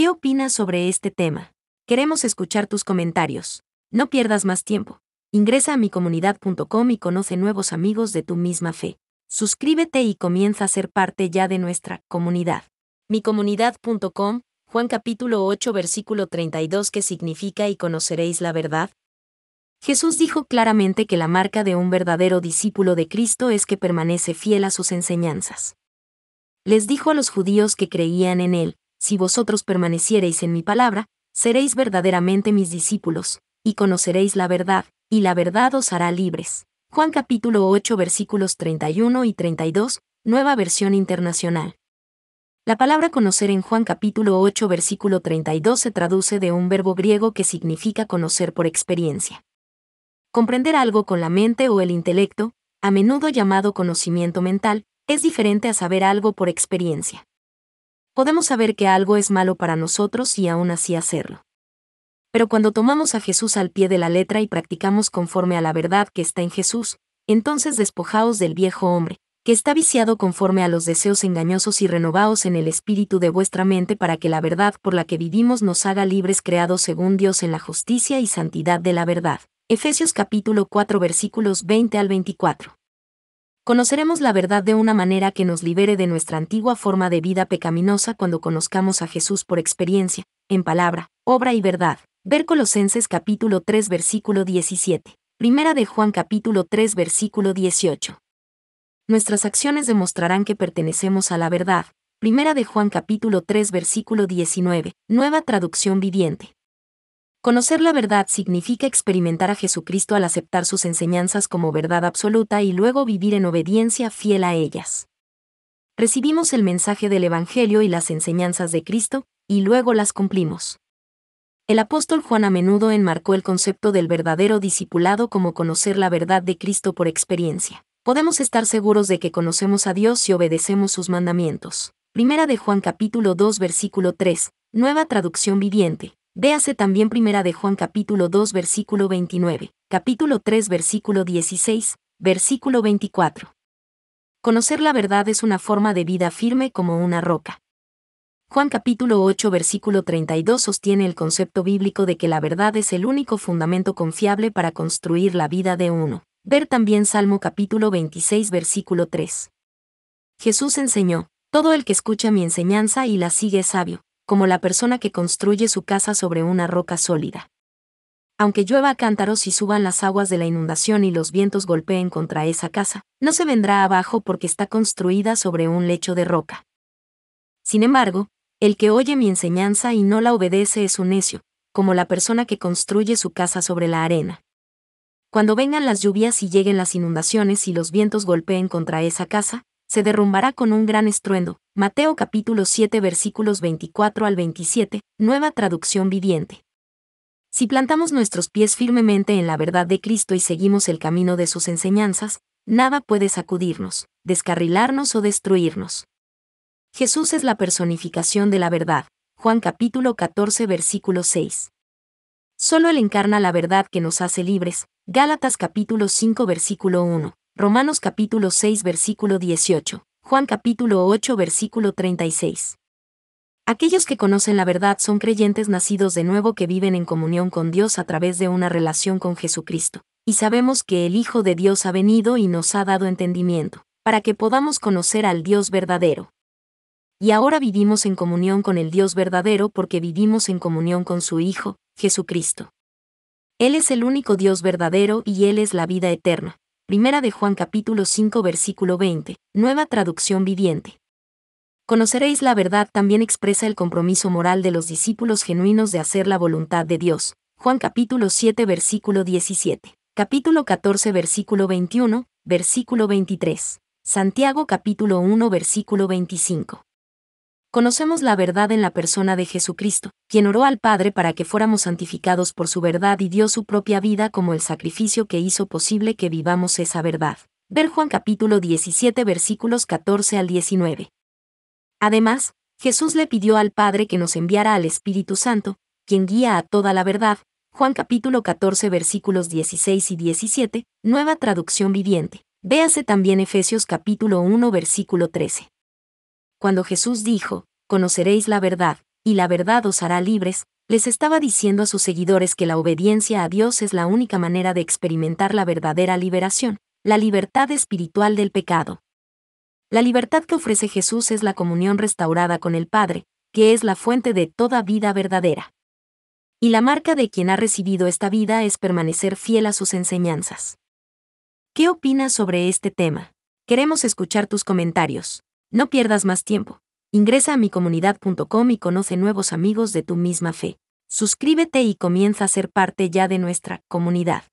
¿Qué opinas sobre este tema? Queremos escuchar tus comentarios. No pierdas más tiempo. Ingresa a micomunidad.com y conoce nuevos amigos de tu misma fe. Suscríbete y comienza a ser parte ya de nuestra comunidad. Micomunidad.com, Juan capítulo 8 versículo 32 ¿Qué significa y conoceréis la verdad. Jesús dijo claramente que la marca de un verdadero discípulo de Cristo es que permanece fiel a sus enseñanzas. Les dijo a los judíos que creían en él, si vosotros permaneciereis en mi palabra, seréis verdaderamente mis discípulos, y conoceréis la verdad, y la verdad os hará libres. Juan capítulo 8 versículos 31 y 32, nueva versión internacional. La palabra conocer en Juan capítulo 8 versículo 32 se traduce de un verbo griego que significa conocer por experiencia. Comprender algo con la mente o el intelecto, a menudo llamado conocimiento mental, es diferente a saber algo por experiencia podemos saber que algo es malo para nosotros y aún así hacerlo. Pero cuando tomamos a Jesús al pie de la letra y practicamos conforme a la verdad que está en Jesús, entonces despojaos del viejo hombre, que está viciado conforme a los deseos engañosos y renovaos en el espíritu de vuestra mente para que la verdad por la que vivimos nos haga libres creados según Dios en la justicia y santidad de la verdad. Efesios capítulo 4 versículos 20 al 24 conoceremos la verdad de una manera que nos libere de nuestra antigua forma de vida pecaminosa cuando conozcamos a Jesús por experiencia, en palabra, obra y verdad. Ver Colosenses capítulo 3 versículo 17. Primera de Juan capítulo 3 versículo 18. Nuestras acciones demostrarán que pertenecemos a la verdad. Primera de Juan capítulo 3 versículo 19. Nueva traducción viviente. Conocer la verdad significa experimentar a Jesucristo al aceptar sus enseñanzas como verdad absoluta y luego vivir en obediencia fiel a ellas. Recibimos el mensaje del Evangelio y las enseñanzas de Cristo, y luego las cumplimos. El apóstol Juan a menudo enmarcó el concepto del verdadero discipulado como conocer la verdad de Cristo por experiencia. Podemos estar seguros de que conocemos a Dios y obedecemos sus mandamientos. Primera de Juan capítulo 2 versículo 3, Nueva Traducción Viviente. Véase también Primera de Juan capítulo 2 versículo 29, capítulo 3 versículo 16, versículo 24. Conocer la verdad es una forma de vida firme como una roca. Juan capítulo 8 versículo 32 sostiene el concepto bíblico de que la verdad es el único fundamento confiable para construir la vida de uno. Ver también Salmo capítulo 26 versículo 3. Jesús enseñó, Todo el que escucha mi enseñanza y la sigue es sabio, como la persona que construye su casa sobre una roca sólida. Aunque llueva cántaros y suban las aguas de la inundación y los vientos golpeen contra esa casa, no se vendrá abajo porque está construida sobre un lecho de roca. Sin embargo, el que oye mi enseñanza y no la obedece es un necio, como la persona que construye su casa sobre la arena. Cuando vengan las lluvias y lleguen las inundaciones y los vientos golpeen contra esa casa, se derrumbará con un gran estruendo. Mateo capítulo 7 versículos 24 al 27, nueva traducción viviente. Si plantamos nuestros pies firmemente en la verdad de Cristo y seguimos el camino de sus enseñanzas, nada puede sacudirnos, descarrilarnos o destruirnos. Jesús es la personificación de la verdad. Juan capítulo 14 versículo 6. Solo Él encarna la verdad que nos hace libres. Gálatas capítulo 5 versículo 1. Romanos capítulo 6 versículo 18, Juan capítulo 8 versículo 36. Aquellos que conocen la verdad son creyentes nacidos de nuevo que viven en comunión con Dios a través de una relación con Jesucristo, y sabemos que el Hijo de Dios ha venido y nos ha dado entendimiento, para que podamos conocer al Dios verdadero. Y ahora vivimos en comunión con el Dios verdadero porque vivimos en comunión con su Hijo, Jesucristo. Él es el único Dios verdadero y Él es la vida eterna, Primera de Juan capítulo 5 versículo 20, nueva traducción viviente. Conoceréis la verdad también expresa el compromiso moral de los discípulos genuinos de hacer la voluntad de Dios. Juan capítulo 7 versículo 17, capítulo 14 versículo 21, versículo 23, Santiago capítulo 1 versículo 25. Conocemos la verdad en la persona de Jesucristo, quien oró al Padre para que fuéramos santificados por su verdad y dio su propia vida como el sacrificio que hizo posible que vivamos esa verdad. Ver Juan capítulo 17 versículos 14 al 19. Además, Jesús le pidió al Padre que nos enviara al Espíritu Santo, quien guía a toda la verdad, Juan capítulo 14 versículos 16 y 17, nueva traducción viviente. Véase también Efesios capítulo 1 versículo 13 cuando Jesús dijo, conoceréis la verdad, y la verdad os hará libres, les estaba diciendo a sus seguidores que la obediencia a Dios es la única manera de experimentar la verdadera liberación, la libertad espiritual del pecado. La libertad que ofrece Jesús es la comunión restaurada con el Padre, que es la fuente de toda vida verdadera. Y la marca de quien ha recibido esta vida es permanecer fiel a sus enseñanzas. ¿Qué opinas sobre este tema? Queremos escuchar tus comentarios. No pierdas más tiempo. Ingresa a micomunidad.com y conoce nuevos amigos de tu misma fe. Suscríbete y comienza a ser parte ya de nuestra comunidad.